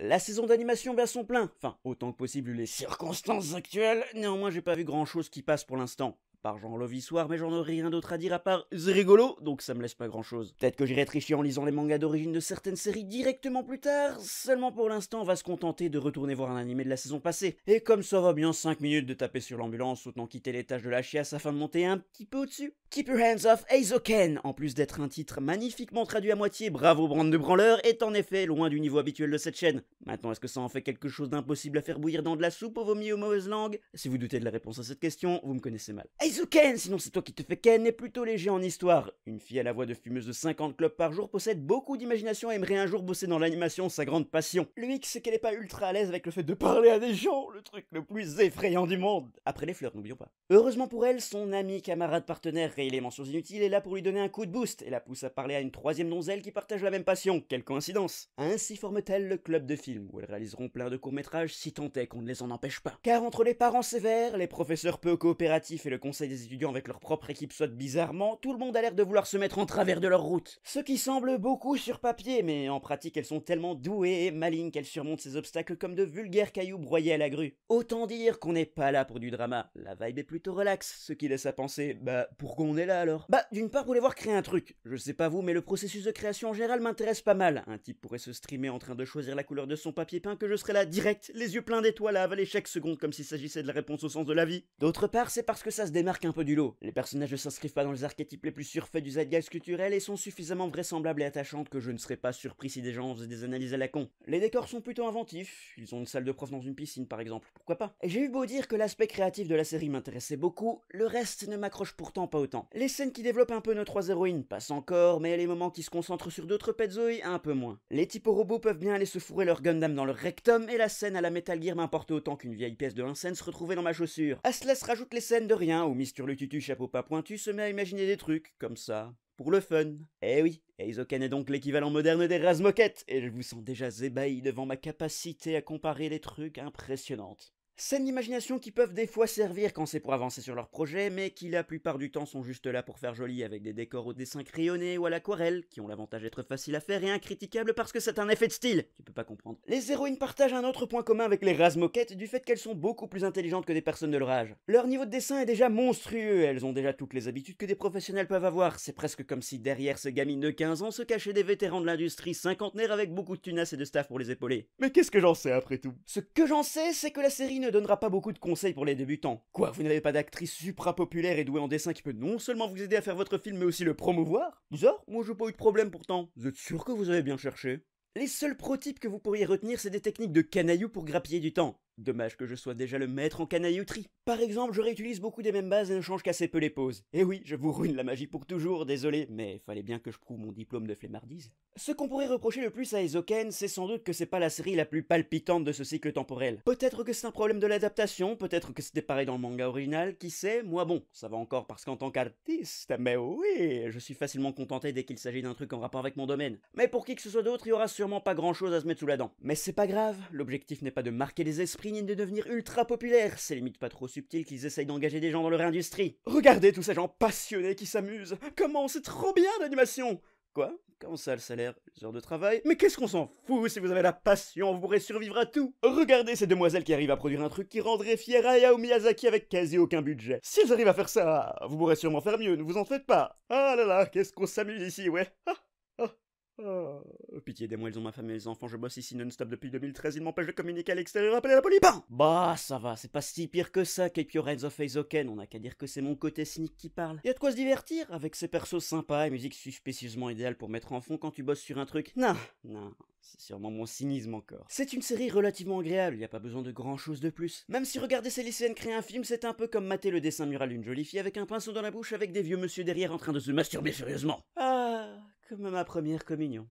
La saison d'animation à son plein, enfin autant que possible les circonstances actuelles, néanmoins j'ai pas vu grand chose qui passe pour l'instant par Jean soir mais j'en aurai rien d'autre à dire à part c'est rigolo, donc ça me laisse pas grand chose. Peut-être que j'irai tricher en lisant les mangas d'origine de certaines séries directement plus tard, seulement pour l'instant on va se contenter de retourner voir un animé de la saison passée. Et comme ça va bien 5 minutes de taper sur l'ambulance, autant quitter l'étage de la chiasse afin de monter un petit peu au-dessus. Keep Your Hands Off Aizoken. en plus d'être un titre magnifiquement traduit à moitié, bravo Brand de Branleur, est en effet loin du niveau habituel de cette chaîne. Maintenant, est-ce que ça en fait quelque chose d'impossible à faire bouillir dans de la soupe aux vomi aux mauvaises langues Si vous doutez de la réponse à cette question, vous me connaissez mal. Ken, sinon c'est toi qui te fais Ken est plutôt léger en histoire. Une fille à la voix de fumeuse de 50 clubs par jour possède beaucoup d'imagination et aimerait un jour bosser dans l'animation, sa grande passion. Le hic, c'est qu'elle n'est pas ultra à l'aise avec le fait de parler à des gens, le truc le plus effrayant du monde. Après les fleurs, n'oublions pas. Heureusement pour elle, son ami, camarade, partenaire, et les mentions inutiles est là pour lui donner un coup de boost et la pousse à parler à une troisième donzelle qui partage la même passion. Quelle coïncidence Ainsi forme-t-elle le club de films, où elles réaliseront plein de courts-métrages si tant est qu'on ne les en empêche pas. Car entre les parents sévères, les professeurs peu coopératifs et le conseil des étudiants avec leur propre équipe soit bizarrement, tout le monde a l'air de vouloir se mettre en travers de leur route. Ce qui semble beaucoup sur papier, mais en pratique elles sont tellement douées et malignes qu'elles surmontent ces obstacles comme de vulgaires cailloux broyés à la grue. Autant dire qu'on n'est pas là pour du drama. La vibe est plutôt relaxe, ce qui laisse à penser, bah pourquoi on est là alors Bah d'une part vous voulez voir créer un truc. Je sais pas vous, mais le processus de création en général m'intéresse pas mal. Un type pourrait se streamer en train de choisir la couleur de son papier peint que je serais là direct, les yeux pleins d'étoiles à avaler chaque seconde comme s'il s'agissait de la réponse au sens de la vie. D'autre part, c'est parce que ça se démarre un peu du lot. Les personnages ne s'inscrivent pas dans les archétypes les plus surfaits du zeitgeist culturel et sont suffisamment vraisemblables et attachantes que je ne serais pas surpris si des gens faisaient des analyses à la con. Les décors sont plutôt inventifs, ils ont une salle de prof dans une piscine par exemple, pourquoi pas. Et j'ai eu beau dire que l'aspect créatif de la série m'intéressait beaucoup, le reste ne m'accroche pourtant pas autant. Les scènes qui développent un peu nos trois héroïnes passent encore, mais les moments qui se concentrent sur d'autres Petsoi, un peu moins. Les types robots peuvent bien aller se fourrer leur Gundam dans leur rectum et la scène à la Metal Gear m'importe autant qu'une vieille pièce de 1 retrouvée dans ma chaussure. À cela se rajoute les scènes de rien ou le Tutu chapeau pas pointu se met à imaginer des trucs, comme ça, pour le fun. Eh oui, Eizoken est donc l'équivalent moderne des Razmoquettes, et je vous sens déjà ébahi devant ma capacité à comparer des trucs impressionnantes. Scènes d'imagination qui peuvent des fois servir quand c'est pour avancer sur leur projet, mais qui la plupart du temps sont juste là pour faire joli avec des décors au dessin crayonné ou à l'aquarelle, qui ont l'avantage d'être faciles à faire et incritiquables parce que c'est un effet de style, tu peux pas comprendre. Les héroïnes partagent un autre point commun avec les rases moquettes du fait qu'elles sont beaucoup plus intelligentes que des personnes de leur âge. Leur niveau de dessin est déjà monstrueux, elles ont déjà toutes les habitudes que des professionnels peuvent avoir, c'est presque comme si derrière ces gamines de 15 ans se cachaient des vétérans de l'industrie cinquantenaire avec beaucoup de tunas et de staff pour les épauler. Mais qu'est-ce que j'en sais après tout Ce que j'en sais, c'est que la série ne ne donnera pas beaucoup de conseils pour les débutants. Quoi, vous n'avez pas d'actrice supra populaire et douée en dessin qui peut non seulement vous aider à faire votre film mais aussi le promouvoir Bizarre, moi j'ai pas eu de problème pourtant. Vous êtes sûr que vous avez bien cherché les seuls prototypes que vous pourriez retenir, c'est des techniques de canaillou pour grappiller du temps. Dommage que je sois déjà le maître en canailloterie. Par exemple, je réutilise beaucoup des mêmes bases et ne change qu'assez peu les poses. Et eh oui, je vous ruine la magie pour toujours, désolé, mais fallait bien que je prouve mon diplôme de flemmardise. Ce qu'on pourrait reprocher le plus à Ezoken, c'est sans doute que c'est pas la série la plus palpitante de ce cycle temporel. Peut-être que c'est un problème de l'adaptation, peut-être que c'était pareil dans le manga original, qui sait, moi bon, ça va encore parce qu'en tant qu'artiste, mais oui, je suis facilement contenté dès qu'il s'agit d'un truc en rapport avec mon domaine. Mais pour qui que ce soit d'autre, il y aura sûrement pas grand chose à se mettre sous la dent. Mais c'est pas grave, l'objectif n'est pas de marquer les esprits, de devenir ultra populaires. C'est limite pas trop subtil qu'ils essayent d'engager des gens dans leur industrie. Regardez tous ces gens passionnés qui s'amusent. Comment c'est trop bien l'animation Quoi Comment ça le salaire Les heures de travail Mais qu'est-ce qu'on s'en fout Si vous avez la passion, vous pourrez survivre à tout Regardez ces demoiselles qui arrivent à produire un truc qui rendrait fier à Miyazaki avec quasi aucun budget. Si elles arrivent à faire ça, vous pourrez sûrement faire mieux, ne vous en faites pas Ah là là, qu'est-ce qu'on s'amuse ici, ouais Oh, pitié des mois ils ont ma femme et les enfants, je bosse ici non-stop depuis 2013, ils m'empêchent de communiquer à l'extérieur, Appelez la police, Bah, ça va, c'est pas si pire que ça, Keep Your of Aizoken, on n'a qu'à dire que c'est mon côté cynique qui parle. Y de quoi se divertir, avec ces persos sympas et musique suspicieusement idéale pour mettre en fond quand tu bosses sur un truc. Non, non, c'est sûrement mon cynisme encore. C'est une série relativement agréable, y a pas besoin de grand chose de plus. Même si regarder ces lycéennes créer un film, c'est un peu comme mater le dessin mural d'une jolie fille avec un pinceau dans la bouche avec des vieux monsieur derrière en train de se masturber furieusement. Ah, comme ma première communion.